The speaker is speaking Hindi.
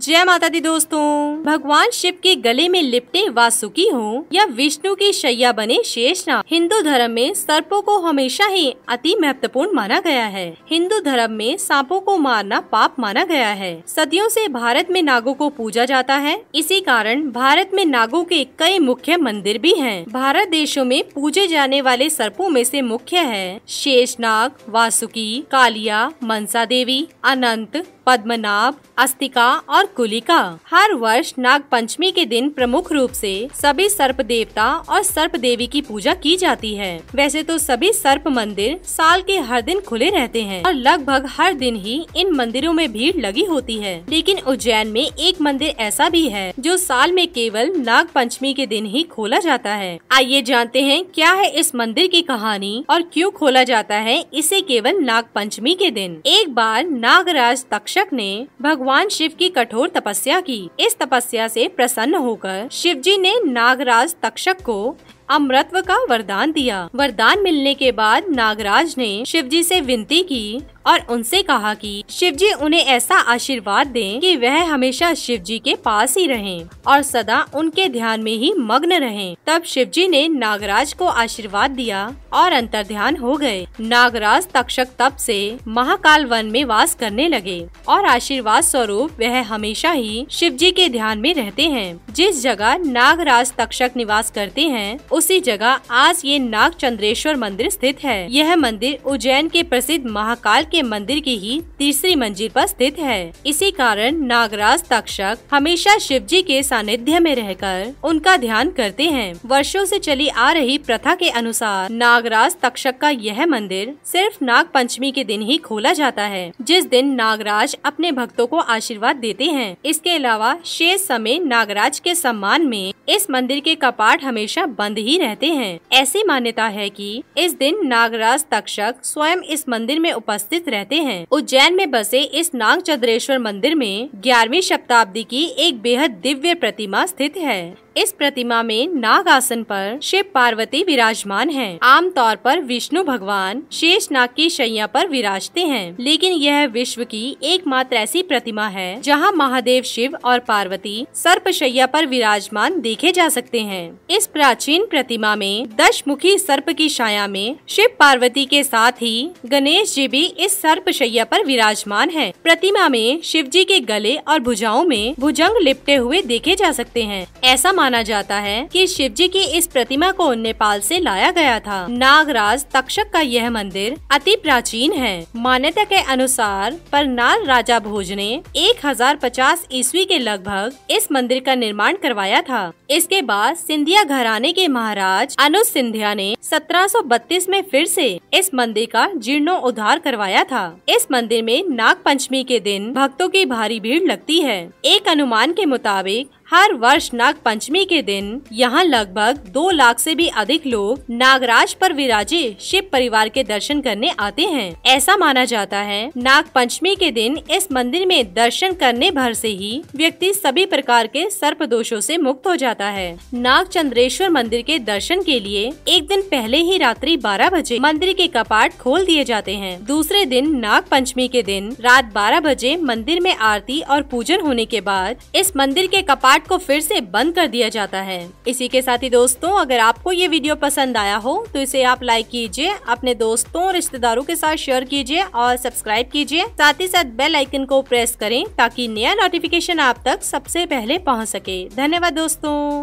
जय माता दी दोस्तों भगवान शिव के गले में लिपटे वासुकी हो या विष्णु के शैया बने शेषनाग हिंदू धर्म में सर्पों को हमेशा ही अति महत्वपूर्ण माना गया है हिंदू धर्म में सांपों को मारना पाप माना गया है सदियों से भारत में नागों को पूजा जाता है इसी कारण भारत में नागों के कई मुख्य मंदिर भी है भारत देशों में पूजे जाने वाले सर्पों में से मुख्य है शेषनाग वासुकी कालिया मनसा देवी अनंत पद्मनाभ अस्तिका और कुलिका हर वर्ष नाग पंचमी के दिन प्रमुख रूप से सभी सर्प देवता और सर्प देवी की पूजा की जाती है वैसे तो सभी सर्प मंदिर साल के हर दिन खुले रहते हैं और लगभग हर दिन ही इन मंदिरों में भीड़ लगी होती है लेकिन उज्जैन में एक मंदिर ऐसा भी है जो साल में केवल नाग पंचमी के दिन ही खोला जाता है आइए जानते हैं क्या है इस मंदिर की कहानी और क्यों खोला जाता है इसे केवल नाग पंचमी के दिन एक बार नागराज तक तक्षक ने भगवान शिव की कठोर तपस्या की इस तपस्या से प्रसन्न होकर शिव जी ने नागराज तक्षक को अमृतत्व का वरदान दिया वरदान मिलने के बाद नागराज ने शिव जी से विनती की और उनसे कहा कि शिवजी उन्हें ऐसा आशीर्वाद दें कि वह हमेशा शिवजी के पास ही रहें और सदा उनके ध्यान में ही मग्न रहें। तब शिवजी ने नागराज को आशीर्वाद दिया और अंतर ध्यान हो गए नागराज तक्षक तप से महाकाल वन में वास करने लगे और आशीर्वाद स्वरूप वह हमेशा ही जी के ध्यान में रहते हैं जिस जगह नागराज तक्षक निवास करते हैं उसी जगह आज ये नाग चंद्रेश्वर मंदिर स्थित है यह मंदिर उज्जैन के प्रसिद्ध महाकाल के मंदिर की ही तीसरी मंजिल पर स्थित है इसी कारण नागराज तक्षक हमेशा शिव जी के सानिध्य में रहकर उनका ध्यान करते हैं वर्षों से चली आ रही प्रथा के अनुसार नागराज तक्षक का यह मंदिर सिर्फ नाग पंचमी के दिन ही खोला जाता है जिस दिन नागराज अपने भक्तों को आशीर्वाद देते हैं इसके अलावा शेष समय नागराज के सम्मान में इस मंदिर के कपाट हमेशा बंद ही रहते हैं ऐसी मान्यता है कि इस दिन नागराज तक्षक स्वयं इस मंदिर में उपस्थित स्थित रहते हैं उज्जैन में बसे इस नाग चंद्रेश्वर मंदिर में ग्यारहवीं शताब्दी की एक बेहद दिव्य प्रतिमा स्थित है इस प्रतिमा में नाग आसन पर शिव पार्वती विराजमान हैं। आमतौर पर विष्णु भगवान शेष नाग की शैया पर विराजते हैं लेकिन यह विश्व की एकमात्र ऐसी प्रतिमा है जहां महादेव शिव और पार्वती सर्प शैया पर विराजमान देखे जा सकते हैं इस प्राचीन प्रतिमा में दशमुखी सर्प की छाया में शिव पार्वती के साथ ही गणेश जी भी इस सर्पशैया पर विराजमान है प्रतिमा में शिव जी के गले और भुजाओं में भुजंग लिपटे हुए देखे जा सकते हैं ऐसा माना जाता है कि शिव जी की इस प्रतिमा को नेपाल से लाया गया था नागराज तक्षक का यह मंदिर अति प्राचीन है मान्यता के अनुसार परनाल राजा भोज ने एक ईस्वी के लगभग इस मंदिर का निर्माण करवाया था इसके बाद सिंधिया घराने के महाराज अनुज सिंधिया ने 1732 में फिर से इस मंदिर का जीर्णोद्धार करवाया था इस मंदिर में नाग पंचमी के दिन भक्तों की भारी भीड़ लगती है एक अनुमान के मुताबिक हर वर्ष नाग पंचमी के दिन यहाँ लगभग दो लाख से भी अधिक लोग नागराज पर विराजे शिव परिवार के दर्शन करने आते हैं ऐसा माना जाता है नाग पंचमी के दिन इस मंदिर में दर्शन करने भर से ही व्यक्ति सभी प्रकार के सर्प दोषों से मुक्त हो जाता है नाग चंद्रेश्वर मंदिर के दर्शन के लिए एक दिन पहले ही रात्रि बारह बजे मंदिर के कपाट खोल दिए जाते हैं दूसरे दिन नाग पंचमी के दिन रात बारह बजे मंदिर में आरती और पूजन होने के बाद इस मंदिर के कपाट ऐप को फिर से बंद कर दिया जाता है इसी के साथ ही दोस्तों अगर आपको ये वीडियो पसंद आया हो तो इसे आप लाइक कीजिए अपने दोस्तों और रिश्तेदारों के साथ शेयर कीजिए और सब्सक्राइब कीजिए साथ ही साथ बेल आइकन को प्रेस करें ताकि नया नोटिफिकेशन आप तक सबसे पहले पहुंच सके धन्यवाद दोस्तों